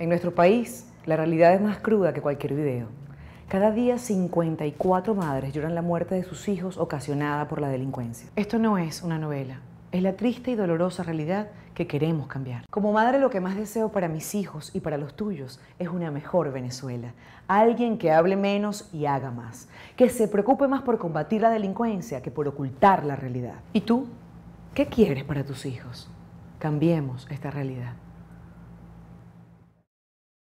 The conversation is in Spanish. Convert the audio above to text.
En nuestro país, la realidad es más cruda que cualquier video. Cada día 54 madres lloran la muerte de sus hijos ocasionada por la delincuencia. Esto no es una novela, es la triste y dolorosa realidad que queremos cambiar. Como madre lo que más deseo para mis hijos y para los tuyos es una mejor Venezuela. Alguien que hable menos y haga más. Que se preocupe más por combatir la delincuencia que por ocultar la realidad. ¿Y tú? ¿Qué quieres para tus hijos? Cambiemos esta realidad.